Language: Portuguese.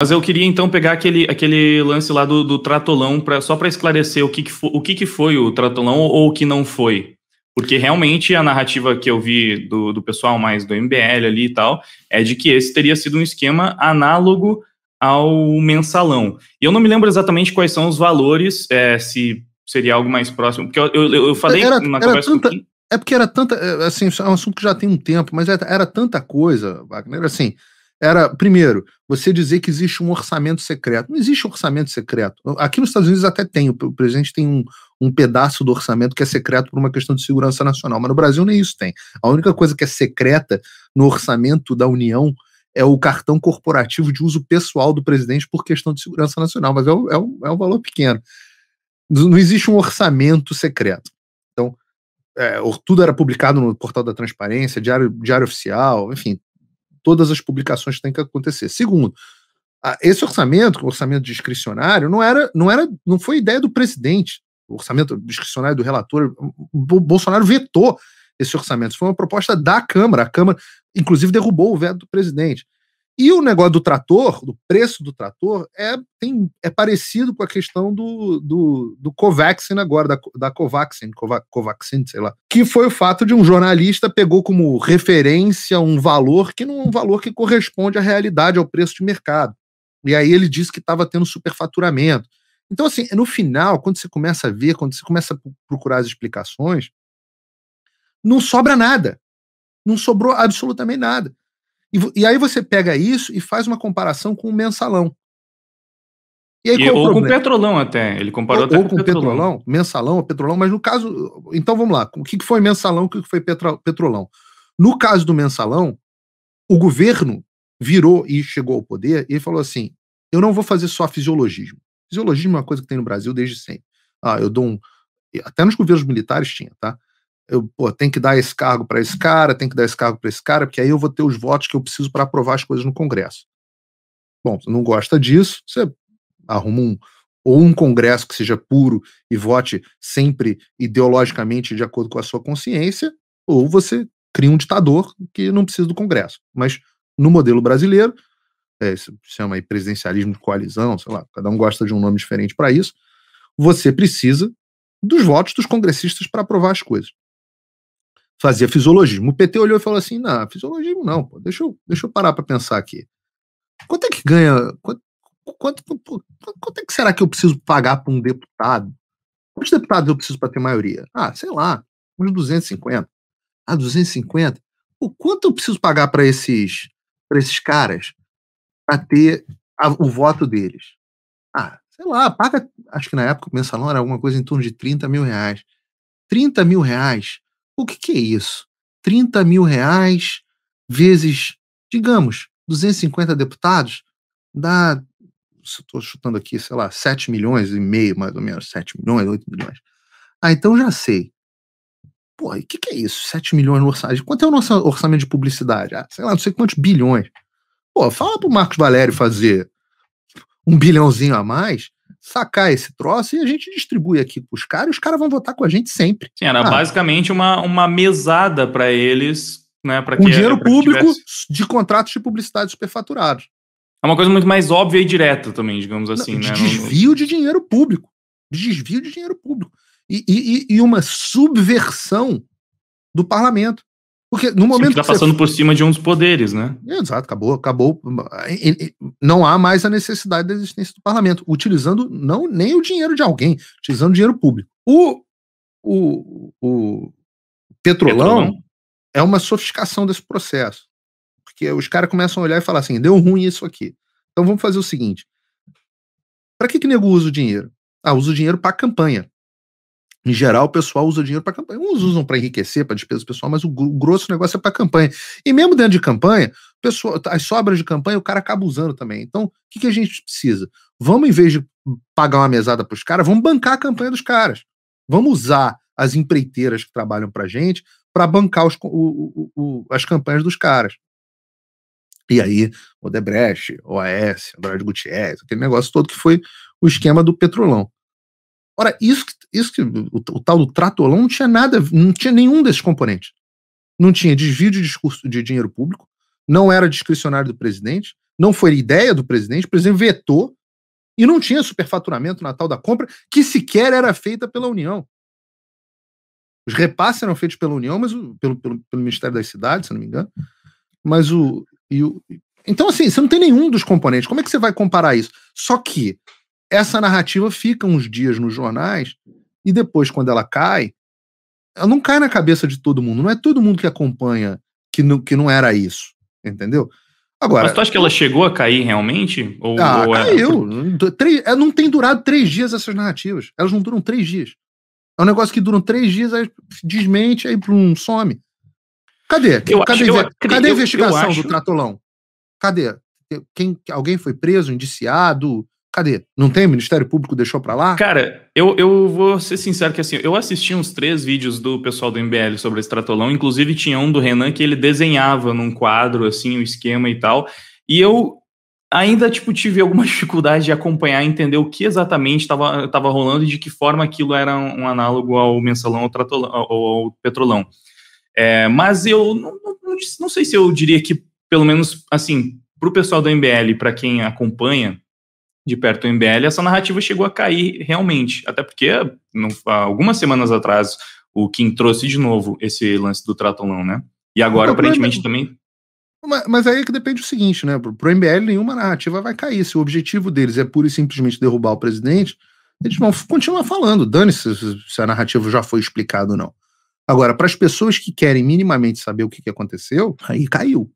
Mas eu queria então pegar aquele, aquele lance lá do, do tratolão pra, só para esclarecer o, que, que, fo, o que, que foi o tratolão ou o que não foi. Porque realmente a narrativa que eu vi do, do pessoal mais do MBL ali e tal é de que esse teria sido um esquema análogo ao mensalão. E eu não me lembro exatamente quais são os valores, é, se seria algo mais próximo. Porque eu, eu, eu falei era, na era conversa tanta, com... É porque era tanta. É, assim, é um assunto que já tem um tempo, mas era, era tanta coisa, Wagner, assim era, primeiro, você dizer que existe um orçamento secreto. Não existe um orçamento secreto. Aqui nos Estados Unidos até tem, o presidente tem um, um pedaço do orçamento que é secreto por uma questão de segurança nacional, mas no Brasil nem isso tem. A única coisa que é secreta no orçamento da União é o cartão corporativo de uso pessoal do presidente por questão de segurança nacional, mas é um, é um, é um valor pequeno. Não existe um orçamento secreto. Então, é, tudo era publicado no portal da transparência, diário, diário oficial, enfim, todas as publicações têm que acontecer. Segundo, esse orçamento, é o orçamento discricionário, não era, não era, não foi ideia do presidente. O orçamento discricionário do relator, o Bolsonaro vetou esse orçamento. Isso foi uma proposta da Câmara. A Câmara, inclusive, derrubou o veto do presidente. E o negócio do trator, do preço do trator, é, tem, é parecido com a questão do, do, do Covaxin agora, da, da Covaxin, Covaxin, sei lá. Que foi o fato de um jornalista pegou como referência um valor que não é um valor que corresponde à realidade, ao preço de mercado. E aí ele disse que estava tendo superfaturamento. Então, assim, no final, quando você começa a ver, quando você começa a procurar as explicações, não sobra nada. Não sobrou absolutamente nada. E, e, aí você pega isso e faz uma comparação com o mensalão. E aí, e, é ou com o petrolão até. Ele comparou ou, até ou com, o petrolão. petrolão, mensalão ou petrolão, mas no caso. Então vamos lá. O que foi mensalão, o que foi petrolão? No caso do mensalão, o governo virou e chegou ao poder e ele falou assim: eu não vou fazer só fisiologismo. Fisiologismo é uma coisa que tem no Brasil desde sempre. Ah, eu dou um. Até nos governos militares tinha, tá? eu pô, tem que dar esse cargo para esse cara, tem que dar esse cargo para esse cara, porque aí eu vou ter os votos que eu preciso para aprovar as coisas no Congresso. Bom, você não gosta disso, você arruma um ou um Congresso que seja puro e vote sempre ideologicamente de acordo com a sua consciência, ou você cria um ditador que não precisa do Congresso. Mas no modelo brasileiro, é, se chama aí presidencialismo de coalizão, sei lá, cada um gosta de um nome diferente para isso, você precisa dos votos dos congressistas para aprovar as coisas fazia fisiologismo. O PT olhou e falou assim: não, fisiologismo não, pô, deixa eu, deixa eu parar para pensar aqui. Quanto é que ganha? Quanto, quanto, quanto é que será que eu preciso pagar para um deputado? Quantos deputados eu preciso para ter maioria? Ah, sei lá, uns 250. Ah, 250? O quanto eu preciso pagar para esses, pra esses caras para ter a, o voto deles? Ah, sei lá, paga. Acho que na época o mensalão era alguma coisa em torno de 30 mil reais. 30 mil reais o que, que é isso? 30 mil reais vezes, digamos, 250 deputados, dá, estou chutando aqui, sei lá, 7 milhões e meio, mais ou menos, 7 milhões, 8 milhões. Ah, então já sei. Pô, o que, que é isso? 7 milhões no orçamento. Quanto é o nosso orçamento de publicidade? Ah, sei lá, não sei quantos bilhões. Pô, fala pro Marcos Valério fazer um bilhãozinho a mais sacar esse troço e a gente distribui aqui para os caras e os caras vão votar com a gente sempre. Sim, era ah, basicamente uma, uma mesada para eles. Né, pra um dinheiro público tivesse... de contratos de publicidade superfaturados. É uma coisa muito mais óbvia e direta também, digamos assim. Não, né? de né? Desvio de dinheiro público. De desvio de dinheiro público. E, e, e, uma subversão do parlamento. Porque no momento. Sim, tá passando você... por cima de um dos poderes, né? Exato, acabou, acabou. Não há mais a necessidade da existência do parlamento, utilizando não nem o dinheiro de alguém, utilizando dinheiro público. O, o, o Petrolão, Petrolão. é uma sofisticação desse processo. Porque os caras começam a olhar e falar assim: deu ruim isso aqui. Então vamos fazer o seguinte: para que, que nego usa o dinheiro? Ah, usa o dinheiro para campanha em geral, o pessoal usa dinheiro para campanha. Uns usam para enriquecer, para despesa pessoal, mas o grosso negócio é para campanha. E mesmo dentro de campanha, pessoa, as sobras de campanha o cara acaba usando também. Então, o que, que a gente precisa? Vamos, em vez de pagar uma mesada para os caras, vamos bancar a campanha dos caras. Vamos usar as empreiteiras que trabalham para gente para bancar os, o, o, o, as campanhas dos caras. E aí, Odebrecht, OAS, Andrade Gutierrez, aquele negócio todo que foi o esquema do Petrolão. Ora, isso que isso que o, o tal do tratolão não tinha nada, não tinha nenhum desses componentes. Não tinha desvio de discurso de dinheiro público, não era discricionário do presidente, não foi ideia do presidente, o presidente vetou e não tinha superfaturamento na tal da compra, que sequer era feita pela União. Os repasses eram feitos pela União, mas o, pelo, pelo, pelo, Ministério das Cidades, se não me engano. Mas o, o. Então, assim, você não tem nenhum dos componentes. Como é que você vai comparar isso? Só que essa narrativa fica uns dias nos jornais e depois, quando ela cai, ela não cai na cabeça de todo mundo. Não é todo mundo que acompanha que não, que não era isso, entendeu? Agora, Mas tu acha que ela chegou a cair realmente? Ou, ah, ou é caiu. Era... É, não tem durado três dias essas narrativas. Elas não duram três dias. É um negócio que duram três dias, aí desmente, aí plum, some. Cadê? Eu cadê, acho, cadê, eu, cadê a investigação do acho... tratolão? Cadê? Quem, alguém foi preso, indiciado? Cadê? Não tem? O Ministério Público deixou pra lá? Cara, eu, eu vou ser sincero que assim, eu assisti uns três vídeos do pessoal do MBL sobre esse tratolão, inclusive tinha um do Renan que ele desenhava num quadro, assim, o um esquema e tal, e eu ainda, tipo, tive alguma dificuldade de acompanhar, entender o que exatamente estava rolando e de que forma aquilo era um, um análogo ao mensalão ou ao, ao, ao, petrolão. É, mas eu não, não, não sei se eu diria que, pelo menos, assim, para o pessoal do MBL, para quem acompanha, de perto o MBL, essa narrativa chegou a cair realmente. Até porque, não, algumas semanas atrás, o Kim trouxe de novo esse lance do Tratolão, né? E agora, aparentemente, é- também. Mas, mas, aí é que depende o seguinte, né? Pro, pro MBL, nenhuma narrativa vai cair. Se o objetivo deles é pura e simplesmente derrubar o presidente, eles vão continuar falando. Dane-se se a narrativa já foi explicada ou não. Agora, para as pessoas que querem minimamente saber o que, que aconteceu, aí caiu.